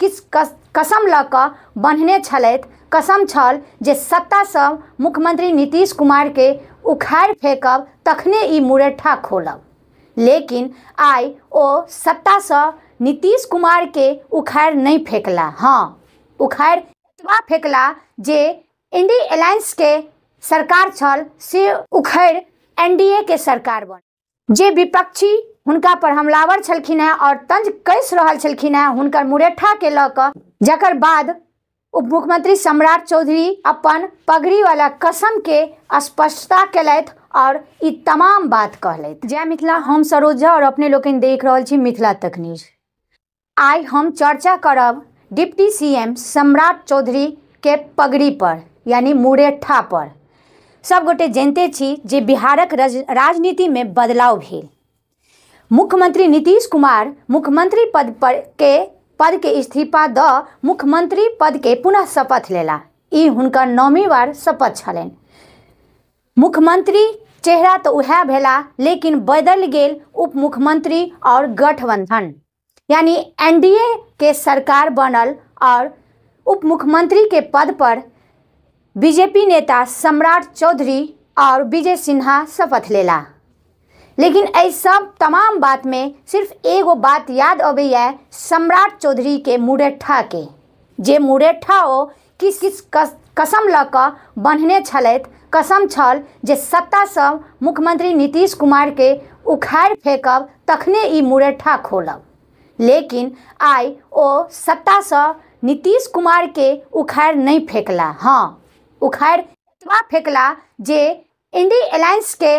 किस कसम लऽ बन्हने कसम छल जे से मुख्यमंत्री नीतीश कुमार के उखाड़ फेंकब तखने ई मुरेठा खोलब लेकिन आइ ओ से नीतीश के उखाड़ नहीं फेंकला हाँ उखाड़ एतबा फेंकला जे इंडी के सरकार छल से उखाड़ एनडीए के सरकार बन जे विपक्षी हुनका पर हमलावर छलखिन हेँ और तंज कैस रहल छलखिन हेँ हुनकर मुरेठा के कऽ जकर बाद उप मुख्यमंत्री सम्राट चौधरी अपन पगड़ी वाला कसम के स्पष्टता केलथि और तमाम बात कहल जय मिथिला हम सरोजा और अपने लोग देख रहा छी मिथिला तक न्यूज आई हम चर्चा करब डिप्टी सीएम सम्राट चौधरी के पगड़ी पर यानी मुरेठा पर सब गोटे छी जे बिहारक में बदलाव भी मुख्यमंत्री नीतीश कुमार मुख्यमंत्री पद पर के पद के इस्तीफा द मुख्यमंत्री पद के पुनः शपथ लेला ई हुनकर नौवीं बार शपथ छलन मुख्यमंत्री चेहरा तो वह भेला लेकिन बदल गेल उप मुख्यमंत्री और गठबंधन यानी एनडीए के सरकार बनल और उप मुख्यमंत्री के पद पर बीजेपी नेता सम्राट चौधरी और विजय सिन्हा शपथ लेला लेकिन इस सब तमाम बात में सिर्फ एगो बात याद अब सम्राट चौधरी के मुरेठा के जे मुरेठा ओ किस किस कस, कसम लऽ कसम छल जे से मुख्यमंत्री नीतीश कुमार के उखाड़ फेंकब तखने ई मुरेठा खोलब लेकिन आइ ओ से नीतीश कुमार के उखाड़ नहीं फेंकला हाँ उखाड़ इतवा फेंकला जे इंडी के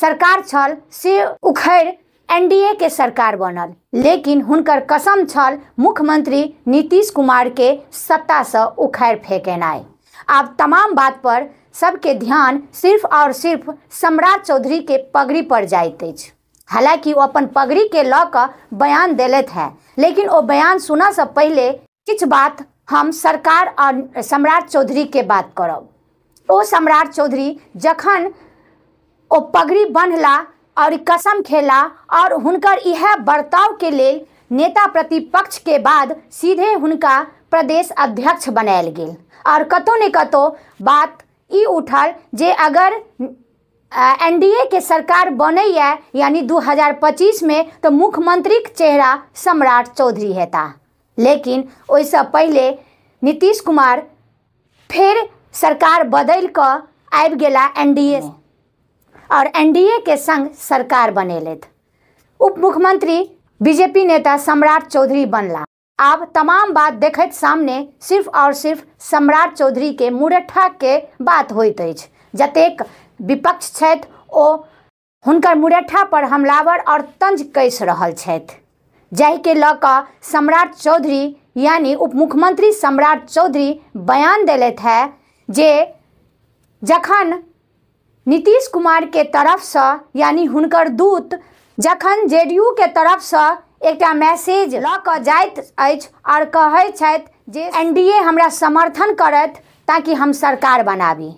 सरकार छल से उखड़ एनडीए के सरकार बनल लेकिन हुनकर कसम छल मुख्यमंत्री नीतीश कुमार के सत्ता से उखड़ फेंकेनाइ आब तमाम बात पर सबके ध्यान सिर्फ और सिर्फ सम्राट चौधरी के पगड़ी पर जाते हालांकि वो अपन पगड़ी के लऽ बयान दिलत है लेकिन वो बयान सुना से पहले किछ बात हम सरकार और सम्राट चौधरी के बात करब ओ सम्राट चौधरी जखन ओ पगड़ी बन्हला और कसम खेला और हुनकर यह बर्ताव के लेल नेता प्रतिपक्ष के बाद सीधे हुनका प्रदेश अध्यक्ष बनायल गया और कतौ ने कतौ बात ई उठल जे अगर एनडीए के सरकार बनै यानी 2025 में तो मुख्यमंत्री के चेहरा सम्राट चौधरी हेता लेकिन ओहिसँ पहले नीतीश कुमार फिर सरकार बदल कर आबि गेला एन डी ए और एनडीए के संग सरकार बने उप मुख्यमंत्री बीजेपी नेता सम्राट चौधरी बनला आब तमाम बात देख सामने सिर्फ और सिर्फ सम्राट चौधरी के मुरठा के बात हो जतेक विपक्ष ओ हुनकर मुरठा पर हमलावर और तंज कसि रहल के ल सम्राट चौधरी यानी उप मुख्यमंत्री सम्राट चौधरी बयान दिलत है जे जखन नीतीश कुमार के तरफ से यानी हुनकर दूत जखन जेडीयू के यू के मैसेज से एक मैसेज अछि आओर जे एनडीए हमरा समर्थन करत ताकि हम सरकार बनाबी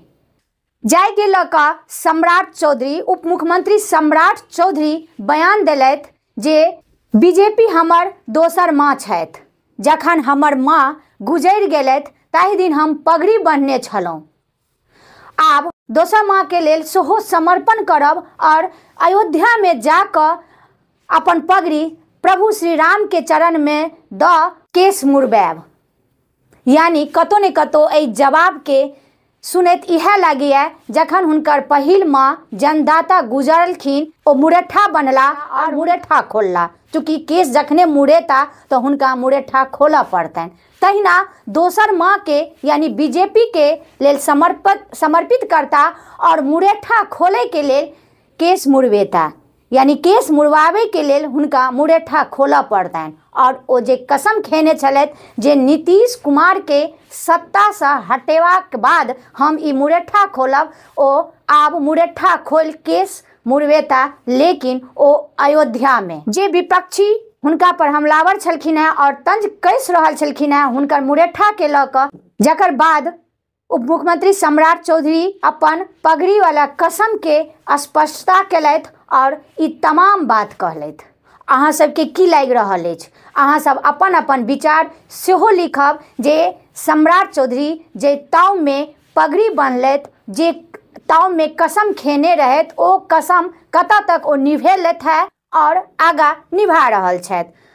जाए के कऽ सम्राट चौधरी उप मुख्यमंत्री सम्राट चौधरी बयान दिल जे बीजेपी हमर दोसर माँ जखन हमर माँ गुजर गलत ताहि दिन हम पगड़ी बनने छलों आब दोसर के लिए सेहो समर्पण करब और अयोध्या जा जाकर अपन पगड़ी प्रभु श्री चरण में द केस मुड़बायब यानी कतौ ने कतौ जवाब के सुनत इएह लगे जखन हर पहल माँ जनदाता गुजरलखिन ओ मुरठा बनला और मुरठा खोलला चूंकि केस जखने था तो हुनका मुड़ेठा खोल पड़तन तहिना दोसर माँ के यानी के लिए समर्पित समर्पित करता आओर मुड़ेठा के लिए केस मुड़वेता यानी केस के लिए हुनका मुड़ेठा खोल पड़तन और ओ जे कसम खेने छलथि जे नीतीश से सत्तासँ के बाद हम ई मुड़ेठा खोलब ओ आब मुड़ेठा खोल केस मुरवेता लेकिन वो अयोध्या में जे विपक्षी हुनका पर हमलावर छलखिन है और तंज कैस रहल छलखिन हैं हुनकर मुरेठा के लऽ जकर बाद उप मुख्यमंत्री सम्राट चौधरी अपन पगड़ी वाला कसम के स्पष्टता कल और ई तमाम बात कहल अहाँ सबके की लागि रहा है अहाँ सब अपन अपन विचार सेहो लिखब जे सम्राट चौधरी जे में पगड़ी बनल जे ताव में कसम खेने रह ओ कसम कत तक ओ निभेलत है और आगा निभा रहल छथि